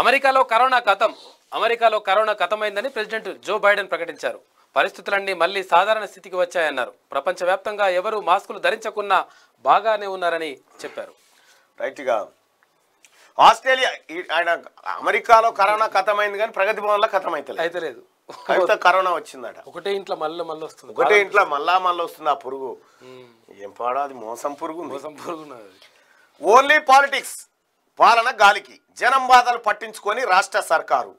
అమెరికాలో కరోనా కథం అమెరికాలో కరోనా కథమైందని ప్రెసిడెంట్ జో బైడెన్ ప్రకటించారు పరిస్థితులన్నీ మళ్లీ సాధారణ స్థితికి వచ్చాయన్నారు ప్రపంచవ్యాప్తంగా ఎవరు మాస్కులు ధరించకున్నా బాగానే ఉన్నారని చెప్పారు రైట్గా ఆస్ట్రేలియా ఆయన అమెరికాలో కరోనా కథమైంది కానీ ప్రగతి భవన్లో కథమైతే అయితే లేదు కవిత కరోనా వచ్చిందట ఒకటే ఇంట్లో మళ్ళీ మళ్ళీ వస్తుంది ఒకటే ఇంట్లో మళ్ళా మళ్ళీ వస్తుంది ఆ పురుగు ఏం పాడో అది మోసం పురుగు మోసం పురుగు ఓన్లీ పాలిటిక్స్ పాలన గాలికి జనం బాధలు పట్టించుకొని రాష్ట్ర సర్కారు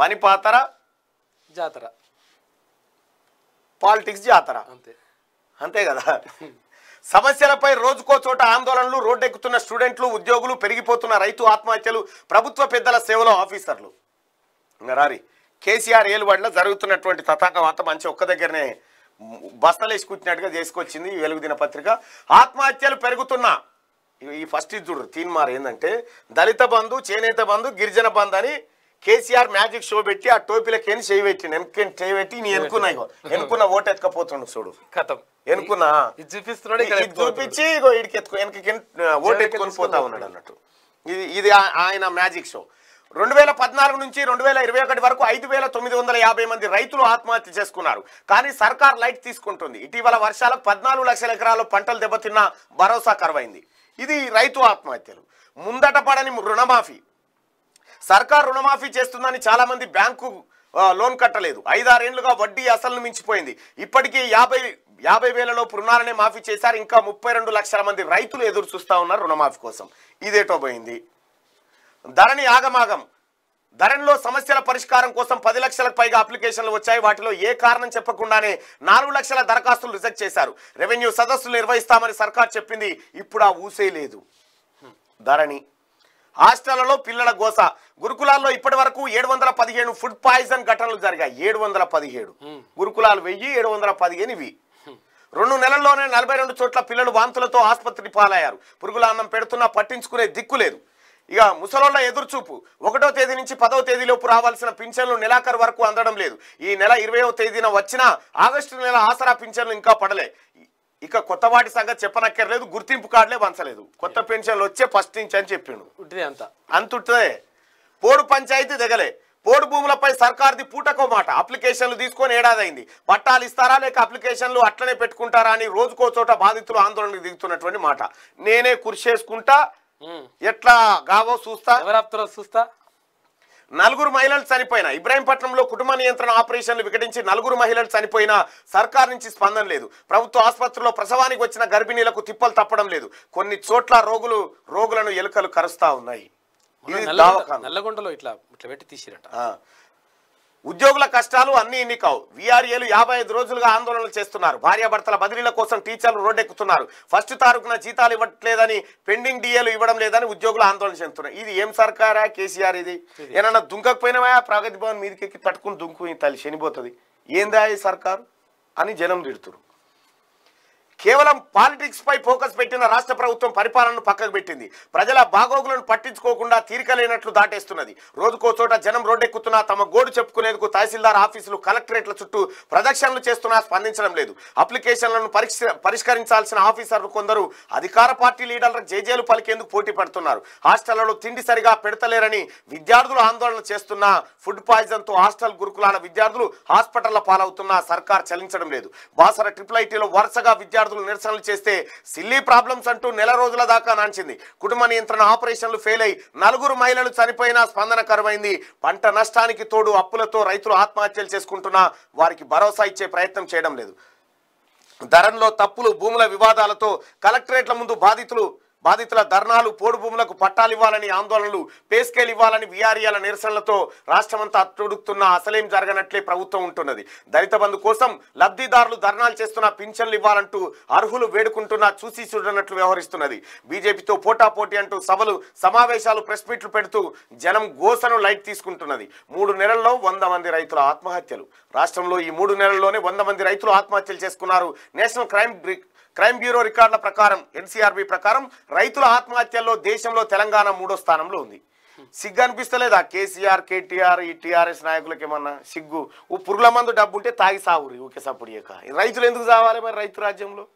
పని పాతర జాతర పాలిటిక్స్ జాతర అంతే అంతే కదా సమస్యలపై రోజుకో చోట ఆందోళనలు రోడ్డెక్కుతున్న స్టూడెంట్లు ఉద్యోగులు పెరిగిపోతున్న రైతు ఆత్మహత్యలు ప్రభుత్వ పెద్దల సేవలో ఆఫీసర్లు రారి కేసీఆర్ ఏలుబడిలో జరుగుతున్నటువంటి తతాకం అంతా మంచి ఒక్క దగ్గరనే బస్తలేసి కూర్చున్నట్టుగా చేసుకొచ్చింది వెలుగుదిన పత్రిక ఆత్మహత్యలు పెరుగుతున్నా ఈ ఫస్ట్ ఇది చూడరు తీన్మార్ ఏంటంటే దళిత బంధు చేనేత బంధు గిరిజన బంధు అని కేసీఆర్ మ్యాజిక్ షో పెట్టి ఆ టోపీలకేని చేయి చేయబెట్టి వెనకని నీ ఎనుకున్నా ఇగో ఎనుకున్న ఓటు ఎత్తుకపోతుండు చూడు కథం ఎనుకున్నా చూపిస్తున్నాడు చూపించి ఇగో ఇడికి ఎత్తుకో వెనకకి ఓటు ఎత్తుకొని పోతా ఉన్నాడు అన్నట్టు ఇది ఇది ఆయన మ్యాజిక్ షో రెండు వేల పద్నాలుగు నుంచి రెండు వేల ఇరవై ఒకటి వరకు ఐదు వేల తొమ్మిది వందల యాభై మంది రైతులు ఆత్మహత్య చేసుకున్నారు కానీ సర్కార్ లైట్ తీసుకుంటుంది ఇటీవల వర్షాలకు పద్నాలుగు లక్షల ఎకరాలు పంటలు దెబ్బతిన్న భరోసా కరువైంది ఇది రైతు ఆత్మహత్యలు ముందట పడని రుణమాఫీ సర్కార్ రుణమాఫీ చేస్తుందని చాలామంది బ్యాంకు లోన్ కట్టలేదు ఐదారేళ్లుగా వడ్డీ అసలు మించిపోయింది ఇప్పటికీ యాభై యాభై వేలలో రుణాలనే మాఫీ చేశారు ఇంకా ముప్పై రెండు లక్షల మంది రైతులు ఎదురు చూస్తూ ఉన్నారు రుణమాఫీ కోసం ఇదేటో పోయింది ధరణి ఆగమాగం ధరల్లో సమస్యల పరిష్కారం కోసం పది లక్షలకు పైగా అప్లికేషన్లు వచ్చాయి వాటిలో ఏ కారణం చెప్పకుండానే నాలుగు లక్షల దరఖాస్తులు రిజెక్ట్ చేశారు రెవెన్యూ సదస్సులు నిర్వహిస్తామని సర్కార్ చెప్పింది ఇప్పుడు ఆ ఊసే లేదు ధరణి హాస్టళ్లలో పిల్లల గోస గురుకులాల్లో ఇప్పటి వరకు ఏడు వందల పదిహేను ఫుడ్ పాయిజన్ ఘటనలు జరిగాయి ఏడు వందల పదిహేడు గురుకులాలు వెయ్యి ఏడు వందల పదిహేను ఇవి రెండు నెలల్లోనే నలభై రెండు చోట్ల పిల్లలు వాంతులతో ఆసుపత్రి పాలయ్యారు పురుగుల అన్నం పెడుతున్నా పట్టించుకునే దిక్కు లేదు ఇక ముసలోళ్ళ ఎదురుచూపు ఒకటో తేదీ నుంచి పదవ తేదీలోపు రావాల్సిన పింఛన్లు నెలాఖరు వరకు అందడం లేదు ఈ నెల ఇరవయో తేదీన వచ్చిన ఆగస్టు నెల ఆసరా పింఛన్లు ఇంకా పడలే ఇక కొత్త వాటి సంగతి చెప్పనక్కర్లేదు గుర్తింపు కార్డులే వంచలేదు కొత్త పెన్షన్లు వచ్చే ఫస్ట్ నుంచి అని చెప్పిండు అంత అంతుంటదే పోడు పంచాయతీ దిగలే పోడు భూములపై సర్కార్ది పూటకో మాట అప్లికేషన్లు తీసుకొని ఏడాదైంది పట్టాలు ఇస్తారా లేక అప్లికేషన్లు అట్లనే పెట్టుకుంటారా అని రోజుకో చోట బాధితులు ఆందోళనకు దిగుతున్నటువంటి మాట నేనే కృషి చేసుకుంటా ఎట్లా గావో చూస్తా ఎవరు చూస్తా నలుగురు మహిళలు చనిపోయిన ఇబ్రాహీంపట్నంలో కుటుంబ నియంత్రణ ఆపరేషన్లు వికటించి నలుగురు మహిళలు చనిపోయిన సర్కార్ నుంచి స్పందన లేదు ప్రభుత్వ ఆసుపత్రిలో ప్రసవానికి వచ్చిన గర్భిణీలకు తిప్పలు తప్పడం లేదు కొన్ని చోట్ల రోగులు రోగులను ఎలుకలు కరుస్తా ఉన్నాయి ఉద్యోగుల కష్టాలు అన్ని ఇన్ని కావు వీఆర్ఏలు యాభై ఐదు రోజులుగా ఆందోళనలు చేస్తున్నారు భార్యాభర్తల బదిలీల కోసం టీచర్లు రోడ్డెక్కుతున్నారు ఫస్ట్ తారీఖున జీతాలు ఇవ్వట్లేదని పెండింగ్ డిఏలు ఇవ్వడం లేదని ఉద్యోగులు ఆందోళన చెందుతున్నారు ఇది ఏం సర్కారా కేసీఆర్ ఇది ఏమన్నా దుంకకపోయినామా ప్రగతి భవన్ మీదకి పట్టుకుని తట్టుకుని దుంకు తల్లి చనిపోతుంది ఏందా ఈ సర్కారు అని జనం తిడుతున్నారు కేవలం పాలిటిక్స్ పై ఫోకస్ పెట్టిన రాష్ట్ర ప్రభుత్వం పరిపాలనను పక్కకు పెట్టింది ప్రజల బాగోగులను పట్టించుకోకుండా తీరిక లేనట్లు దాటేస్తున్నది రోజుకో చోట జనం రోడ్డెక్కుతున్నా తమ గోడు చెప్పుకునేందుకు తహసీల్దార్ ఆఫీసులు కలెక్టరేట్ల చుట్టూ ప్రదక్షిణలు చేస్తున్నా స్పందించడం లేదు అప్లికేషన్లను పరిష్కరించాల్సిన ఆఫీసర్లు కొందరు అధికార పార్టీ లీడర్లకు జేజేలు పలికేందుకు పోటీ పడుతున్నారు హాస్టళ్లలో తిండి సరిగా పెడతలేరని విద్యార్థులు ఆందోళన చేస్తున్న ఫుడ్ పాయిజన్ తో హాస్టల్ గురుకులాల విద్యార్థులు హాస్పిటల్ల పాలవుతున్నా సర్కార్ చలించడం లేదు బాసర ట్రిపుల్ ఐటీలో వరుసగా విద్యార్థులు విద్యార్థులు నిరసనలు చేస్తే సిల్లీ ప్రాబ్లమ్స్ అంటూ నెల రోజుల దాకా నాంచింది కుటుంబ నియంత్రణ ఆపరేషన్లు ఫెయిల్ అయి నలుగురు మహిళలు చనిపోయినా స్పందన కరువైంది పంట నష్టానికి తోడు అప్పులతో రైతులు ఆత్మహత్యలు చేసుకుంటున్నా వారికి భరోసా ఇచ్చే ప్రయత్నం చేయడం లేదు ధరల్లో తప్పులు భూముల వివాదాలతో కలెక్టరేట్ల ముందు బాధితులు బాధితుల ధర్నాలు పోడు భూములకు పట్టాలు ఇవ్వాలని ఆందోళనలు పేస్కేలు ఇవ్వాలని విఆర్ఈల నిరసనలతో రాష్ట్రమంతా అట్టుడుకుతున్న అసలేం జరగనట్లే ప్రభుత్వం ఉంటున్నది దళిత బంధు కోసం లబ్ధిదారులు ధర్నాలు చేస్తున్న పింఛన్లు ఇవ్వాలంటూ అర్హులు వేడుకుంటున్నా చూసి చూడనట్లు వ్యవహరిస్తున్నది బీజేపీతో పోటాపోటీ అంటూ సభలు సమావేశాలు ప్రెస్ మీట్లు పెడుతూ జనం గోసను లైట్ తీసుకుంటున్నది మూడు నెలల్లో వంద మంది రైతుల ఆత్మహత్యలు రాష్ట్రంలో ఈ మూడు నెలల్లోనే వంద మంది రైతులు ఆత్మహత్యలు చేసుకున్నారు నేషనల్ క్రైమ్ క్రైమ్ బ్యూరో రికార్డుల ప్రకారం ఎన్సీఆర్బీ ప్రకారం రైతుల ఆత్మహత్యల్లో దేశంలో తెలంగాణ మూడో స్థానంలో ఉంది సిగ్గు అనిపిస్తలేదా కేసీఆర్ కేటీఆర్ ఈ టీఆర్ఎస్ నాయకులకి ఏమన్నా సిగ్గు పురుగుల మందు డబ్బు ఉంటే తాగి సావురి ఊకే సప్పుడు రైతులు ఎందుకు సావాలి మరి రైతు రాజ్యంలో